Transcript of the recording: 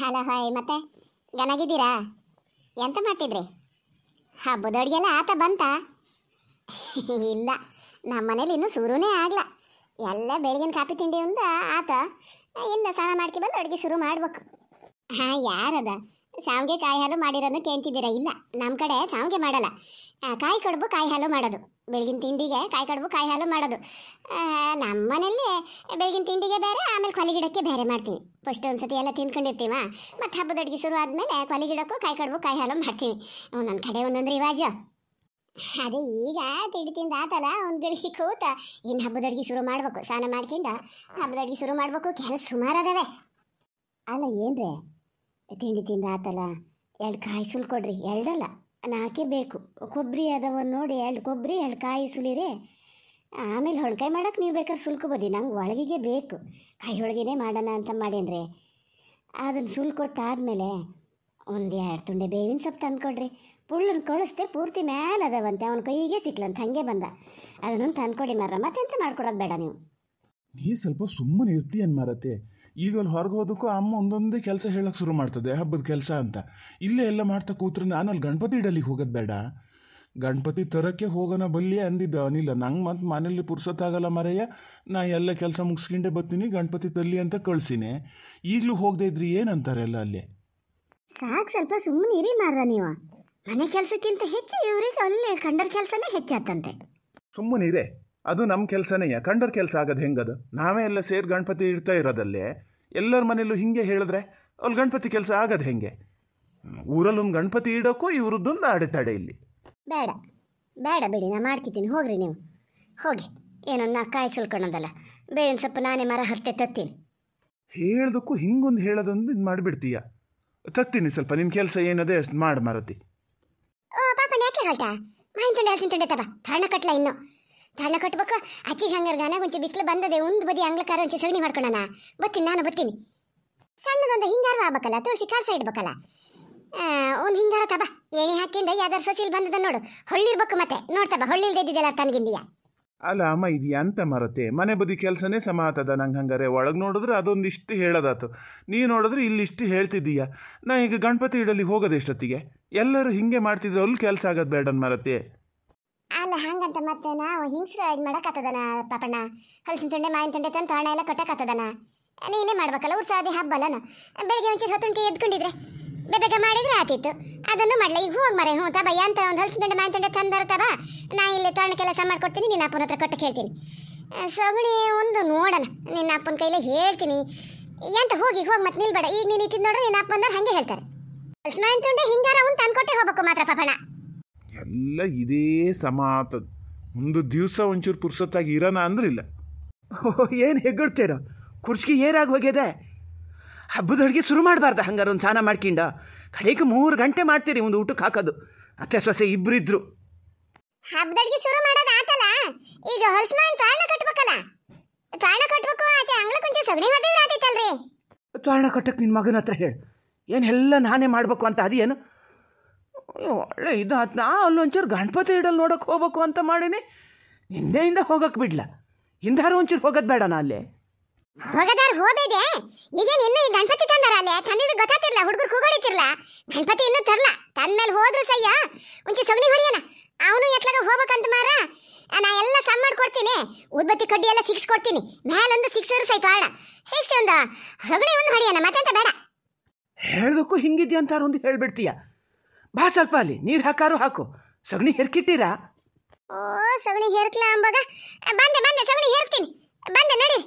hello hi ಮತ್ತೆ ಗನಾಗಿದ್ದೀರಾ ಎಂತ ಮಾಡ್ತಿದ್ರಿ ಎಲ್ಲ ಆತ ಬಂತ ಇಲ್ಲ ನಮ್ಮ ಮನೇಲಿ ಇನ್ನೂ ಶುರುನೇ ಆಗಲ್ಲ ಎಲ್ಲ ಬೆಳಗಿನ ಕಾಫಿ ಉಂದ ಆತ ಇನ್ನು ಸ್ನಾನ ಮಾಡ್ಕೊ ಬಂದು ಅಡುಗೆ ಶುರು ಮಾಡ್ಬೇಕು ಹಾಂ ಯಾರದ ಶಾವಿಗೆ ಕಾಯಿ ಹಾಲು ಮಾಡಿರೋದನ್ನು ಕೇಳ್ತಿದ್ದೀರಾ ಇಲ್ಲ ನಮ್ಮ ಕಡೆ ಶಾವಿಗೆ ಮಾಡಲ್ಲ ಕಾಯಿ ಕಡುಬು ಕಾಯಿ ಹಾಲು ಮಾಡೋದು ಬೆಳಗಿನ ತಿಂಡಿಗೆ ಕಾಯಿ ಕಡುಬು ಕಾಯಿ ಹಾಲು ಮಾಡೋದು ನಮ್ಮನೇಲಿ ಬೆಳಗಿನ ತಿಂಡಿಗೆ ಬೇರೆ ಆಮೇಲೆ ಗಿಡಕ್ಕೆ ಬೇರೆ ಮಾಡ್ತೀನಿ ಫಸ್ಟ್ ಒಂದು ಎಲ್ಲ ತಿನ್ಕೊಂಡಿರ್ತೀವ ಮತ್ತು ಹಬ್ಬದ ಅಡುಗೆ ಶುರು ಆದಮೇಲೆ ಗಿಡಕ್ಕೂ ಕಾಯಿ ಕಡುಬು ಕಾಯಿ ಹಾಲು ಮಾಡ್ತೀನಿ ನನ್ನ ಕಡೆ ಒಂದೊಂದು ರಿವಾಜು ಅದೇ ಈಗ ತಿಂಡಿ ತಿಂದ ಆತಲ್ಲ ಒಂದು ಬೆಳಿಗ್ಗೆ ಕೂತ ಇನ್ನು ಹಬ್ಬದ ಅಡುಗೆ ಶುರು ಮಾಡಬೇಕು ಸ್ನಾನ ಮಾಡ್ಕೊಂಡು ಹಬ್ಬದ ಅಡುಗೆ ಶುರು ಮಾಡಬೇಕು ಕೆಲಸ ಸುಮಾರು ಅದಾವೆ ಅಲ್ಲ ರೀ ತಿಂಡಿ ತಿಂದ ಆತಲ್ಲ ಎರಡು ಕಾಯಿ ಸುಲ್ಕೊಡ್ರಿ ಎರಡಲ್ಲ ನಾಲ್ಕೇ ಬೇಕು ಕೊಬ್ಬರಿ ಅದಾವ ನೋಡಿ ಎರಡು ಕೊಬ್ಬರಿ ಎರಡು ಕಾಯಿ ಸುಲಿರಿ ಆಮೇಲೆ ಹೊಣ್ಕಾಯಿ ಮಾಡೋಕೆ ನೀವು ಬೇಕಾದ್ರೆ ಸುಲ್ಕೊಬೋದಿ ನಂಗೆ ಒಳಗಿಗೆ ಬೇಕು ಕಾಯಿ ಹೋಳಿಗೆನೇ ಮಾಡೋಣ ಅಂತ ಮಾಡೇನ್ರಿ ಅದನ್ನು ಸುಲ್ಕೊಟ್ಟಾದಮೇಲೆ ಒಂದು ಎರಡು ತುಂಡೆ ಬೇವಿನ ಸೊಪ್ಪು ತಂದ್ಕೊಡ್ರಿ ಪುಳ್ಳನ್ನು ಕಳಿಸ್ದೆ ಪೂರ್ತಿ ಮೇಲೆ ಅದಾವಂತೆ ಅವನ ಕೈಗೆ ಸಿಕ್ಲಂತ ಹಂಗೆ ಬಂದ ಅದನ್ನೊಂದು ತಂದ್ಕೊಡಿ ಮಾರ ಮತ್ತೆ ಎಂತ ಮಾಡ್ಕೊಡೋದು ಬೇಡ ನೀವು ನೀ ಸ್ವಲ್ಪ ಸುಮ್ಮನೆ ಇರ್ತೀಯನ್ ಮಾರತ್ತೆ ಈಗ ಅಲ್ಲಿ ಹೊರಗೆ ಹೋದಕ್ಕೂ ಅಮ್ಮ ಒಂದೊಂದೇ ಕೆಲಸ ಹೇಳೋಕೆ ಶುರು ಮಾಡ್ತದೆ ಹಬ್ಬದ ಕೆಲಸ ಅಂತ ಇಲ್ಲೇ ಎಲ್ಲ ಮಾಡ್ತಾ ಕೂತ್ರೆ ನಾನು ಅಲ್ಲಿ ಗಣಪತಿ ಇಡಲಿಕ್ಕೆ ಹೋಗೋದು ಬೇಡ ಗಣಪತಿ ತರಕ್ಕೆ ಹೋಗೋಣ ಬಲ್ಲಿ ಅಂದಿದ್ದ ಅನಿಲ್ಲ ನಂಗೆ ಮತ್ತು ಮನೇಲಿ ಪುರ್ಸತ್ತಾಗಲ್ಲ ಮರೆಯ ನಾ ಎಲ್ಲ ಕೆಲಸ ಮುಗಿಸ್ಕೊಂಡೇ ಬರ್ತೀನಿ ಗಣಪತಿ ತಲ್ಲಿ ಅಂತ ಕಳ್ಸಿನಿ ಈಗಲೂ ಹೋಗದೆ ಇದ್ರಿ ಏನಂತಾರೆ ಎಲ್ಲ ಅಲ್ಲಿ ಸಾಕು ಸ್ವಲ್ಪ ಸುಮ್ಮನೆ ಇರಿ ಮಾರ ನೀವು ಮನೆ ಕೆಲಸಕ್ಕಿಂತ ಹೆಚ್ಚು ಇವರಿಗೆ ಅಲ್ಲೇ ಕಂಡರ ಕೆಲಸನೇ ಹೆಚ್ಚಾತಂತೆ ಇರೇ ಅದು ನಮ್ಮ ಕೆಲಸನೇ ಕಂಡರ ಕೆಲಸ ಆಗೋದು ಹೆಂಗದು ನಾವೇ ಎಲ್ಲ ಸೇರಿ ಗಣಪತಿ ಇಡ್ತಾ ಇರೋದಲ್ಲೇ ಎಲ್ಲರ ಮನೆಯಲ್ಲೂ ಹೀಗೆ ಹೇಳಿದ್ರೆ ಅವ್ರು ಗಣಪತಿ ಕೆಲಸ ಆಗೋದು ಹೆಂಗೆ ಊರಲ್ಲೊಂದು ಗಣಪತಿ ಇಡೋಕ್ಕೂ ಇವ್ರದ್ದೊಂದು ಅಡೆತಡೆ ಇಲ್ಲಿ ಬೇಡ ಬೇಡ ಬಿಡಿ ನಾನು ಮಾಡ್ಕಿದ್ದೀನಿ ಹೋಗ್ರಿ ನೀವು ಹೋಗಿ ಏನೋ ನಾ ಕಾಯಿ ಸುಲ್ಕೊಳೋದಲ್ಲ ಸ್ವಲ್ಪ ಸ್ವಲ್ಪ ನಾನೇ ಮರ ಹತ್ತೆ ತತ್ತೀನಿ ಹೇಳೋದಕ್ಕೂ ಹಿಂಗೊಂದು ಹೇಳೋದೊಂದು ಇದು ಮಾಡಿಬಿಡ್ತೀಯ ತತ್ತೀನಿ ಸ್ವಲ್ಪ ನಿನ್ನ ಕೆಲಸ ಏನದೇ ಅಷ್ಟು ಮಾಡಿ ಮಾರುತಿ ಓ ಪಾಪ ಯಾಕೆ ಹೊರಟ ಮಾಹಿತಿ ತುಂಡೆ ತುಂಡೆ ತಬ ಕಟ್ಲ ಇನ್ನು ಗಾಣ ಕಟ್ಬೇಕು ಅಜ್ಜಿಗೆ ಹಂಗಾರ ಗಾನ ಕೊಂಚ ಬಿಸಿಲು ಬಂದದೆ ಒಂದು ಬದಿ ಅಂಗ್ಲಕಾರ ಒಂಚೆ ಸಗಣಿ ಮಾಡ್ಕೊಳ್ಳೋಣ ಬತ್ತೀನಿ ನಾನು ಬತ್ತೀನಿ ಸಣ್ಣದೊಂದು ಹಿಂಗಾರು ಆಗ್ಬೇಕಲ್ಲ ತುಳಸಿ ಕಾಲ್ಸ ಇಡ್ಬೇಕಲ್ಲ ಒಂದು ಹಿಂಗಾರ ತಬ ಏಣಿ ಹಾಕಿಂದ ಯಾವ್ದಾರು ಸಸಿಲ್ ಬಂದದ ನೋಡು ಹೊಳ್ಳಿರ್ಬೇಕು ಮತ್ತೆ ನೋಡ್ತಾ ಹೊಳ್ಳಿಲ್ದಿದ್ದೆಲ್ಲ ತನಗಿಂದಿಯಾ ಅಲ್ಲ ಅಮ್ಮ ಇದು ಅಂತ ಮರತೆ ಮನೆ ಬದಿ ಕೆಲಸನೇ ಸಮಾತದ ನಂಗೆ ಹಂಗಾರೆ ಒಳಗೆ ನೋಡಿದ್ರೆ ಅದೊಂದಿಷ್ಟು ಹೇಳೋದಾತು ನೀ ನೋಡಿದ್ರೆ ಇಲ್ಲಿ ಇಷ್ಟು ಹೇಳ್ತಿದ್ದೀಯ ನಾ ಈಗ ಗಣಪತಿ ಇಡಲಿ ಹೋಗೋದು ಎಷ್ಟೊತ್ತಿಗೆ ಎಲ್ಲರೂ ಹಿಂಗೆ ಮಾಡ್ತಿದ್ರೆ ಅಲ್ಲಿ ಕೆಲಸ ಆಗೋದು ಬೇಡನ್ ಮರತೆ ಅಲ್ಲ ಹಂಗಂತ ಮತ್ತೆ ನಾವು ಹಿಂಸ್ರು ಇದು ಮಾಡೋಕ್ಕಾಗ್ತದನ ಪಾಪಣ್ಣ ಹಲಸಿನ ತಂಡೆ ಮಾಯಿನ ತಂಡೆ ತಂದು ತಾಣ ಎಲ್ಲ ಕಟ್ಟಕ್ಕಾಗ್ತದನ ನೀನೇ ಮಾಡ್ಬೇಕಲ್ಲ ಉತ್ಸಾದಿ ಹಬ್ಬ ಅಲ್ಲನ ಬೆಳಿಗ್ಗೆ ಒಂಚೂರು ಹೊತ್ತುಂಟೆ ಎದ್ಕೊಂಡಿದ್ರೆ ಬೇಗ ಮಾಡಿದ್ರೆ ಆತಿತ್ತು ಅದನ್ನು ಮಾಡಲಿ ಈಗ ಹೋಗಿ ಮರೆ ಹ್ಞೂ ತಬಾ ಅಂತ ಒಂದು ಹಲಸಿನ ತಂಡೆ ಮಾಯಿನ ತಂಡೆ ತಂದು ನಾ ಇಲ್ಲಿ ತೋರಣಕ್ಕೆಲ್ಲ ಕೆಲಸ ಮಾಡ್ಕೊಡ್ತೀನಿ ನಿನ್ನ ಅಪ್ಪನ ಹತ್ರ ಕೊಟ್ಟು ಕೇಳ್ತೀನಿ ಸಗುಣಿ ಒಂದು ನೋಡೋಣ ನಿನ್ನ ಅಪ್ಪನ ಕೈಲೇ ಹೇಳ್ತೀನಿ ಎಂತ ಹೋಗಿ ಹೋಗಿ ಮತ್ತೆ ನಿಲ್ಬೇಡ ಈಗ ನೀನು ಇತ್ತಿದ್ದು ನೋಡ್ರೆ ನಿನ್ನ ಅಪ್ಪ ಹಂಗೆ ಹೇಳ್ತಾರೆ ಹಲಸಿನ ಮಾಯಿನ ತಂಡೆ ಹಿಂಗಾರ ತಂದು ಕೊಟ್ಟೆ ಹೋಗ್ಬೇಕು ಮಾತ್ರ ಪಪ್ಪಣ್ಣ ಎಲ್ಲ ಇದೇ ಸಮಾತ ಒಂದು ದಿವಸ ಒಂಚೂರು ಪುರ್ಸತ್ತಾಗಿ ಇರೋಣ ಅಂದ್ರಿಲ್ಲ ಇಲ್ಲ ಓಹ್ ಏನು ಹೆಗ್ಗಡ್ತೀರ ಕುರ್ಚಿಗೆ ಏರಾಗಿ ಹೋಗ್ಯದೆ ಹಬ್ಬದ ಅಡುಗೆ ಶುರು ಮಾಡಬಾರ್ದ ಹಂಗಾರೆ ಒಂದು ಸ್ನಾನ ಮಾಡ್ಕಿಂಡ ಕಡೆಗೆ ಮೂರು ಗಂಟೆ ಮಾಡ್ತೀರಿ ಒಂದು ಊಟಕ್ಕೆ ಹಾಕೋದು ಅತ್ತೆ ಸೊಸೆ ಇಬ್ಬರಿದ್ರು ಹಬ್ಬದಡ್ಗೆ ಶುರು ಮಾಡೋದು ಆತಲ್ಲ ಈಗ ಕಟ್ಬೇಕಲ್ಲ ಕಟ್ಬೇಕು ಆಚೆ ಕೊಂಚ ತಾಣ ಕಟ್ಟಕ್ಕೆ ನಿನ್ನ ಮಗನ ಹತ್ರ ಹೇಳಿ ಎಲ್ಲ ನಾನೇ ಮಾಡಬೇಕು ಅಂತ ಏನು ಒಳ್ಳೆ ಇದು ಆತು ನಾ ಅಲ್ಲೊಂಚೂರು ಗಣಪತಿ ಇಡಲ್ಲಿ ನೋಡೋಕೆ ಹೋಗ್ಬೇಕು ಅಂತ ಮಾಡೀನಿ ನಿನ್ನೆ ಇಂದ ಹೋಗಕ್ಕೆ ಬಿಡ್ಲ ಹಿಂದಾರು ಒಂಚೂರು ಹೋಗೋದು ಬೇಡ ನಾ ಅಲ್ಲಿ ಹೋಗದಾರ ಹೋಗಿದೆ ಈಗೇನು ಇನ್ನೂ ಈ ಗಣಪತಿ ತಂದಾರ ಅಲ್ಲಿ ತಂದಿದ್ದು ಗೊತ್ತಾಗ್ತಿರ್ಲ ಹುಡುಗರು ಕೂಗಾಡಿತಿರ್ಲ ಗಣಪತಿ ಇನ್ನೂ ತರಲ ತಂದ ಮೇಲೆ ಹೋದ್ರು ಸಯ್ಯ ಒಂಚಿ ಸಗಣಿ ಹೊಡಿಯೋಣ ಅವನು ಎತ್ಲಾಗ ಹೋಗ್ಬೇಕಂತ ಮಾರ ನಾ ಎಲ್ಲ ಸಮ್ ಮಾಡ್ಕೊಡ್ತೀನಿ ಉದ್ಬತ್ತಿ ಕಡ್ಡಿ ಎಲ್ಲ ಸಿಕ್ಸ್ ಕೊಡ್ತೀನಿ ಮೇಲೊಂದು ಸಿಕ್ಸ್ ಸೈತು ಆಡ ಸಿಕ್ಸ್ ಒಂದು ಸಗಣಿ ಒಂದು ಹೊಡಿಯೋಣ ಮತ್ತೆಂತ ಬೇಡ ಹೇಳಬೇಕು ಹಿಂಗಿದ್ಯಾ ಅಂತ ಒಂದು ಹೇಳ್ಬಿಡ್ತೀಯ ಬಾ ಸ್ವಲ್ಪ ಅಲ್ಲಿ ನೀರು ಹಾಕಾರು ಹಾಕು ಸಗಣಿ ಹೆರ್ಕಿಟ್ಟಿರಾ ಓ ಸಗಣಿ ಹೇರ್ಕ್ಲಾ ಅಂಬಗ ಬಂದೆ ಬಂದೆ ಸಗಣಿ ಹೇರ್ತೀನಿ ಬಂದೆ ನಡಿ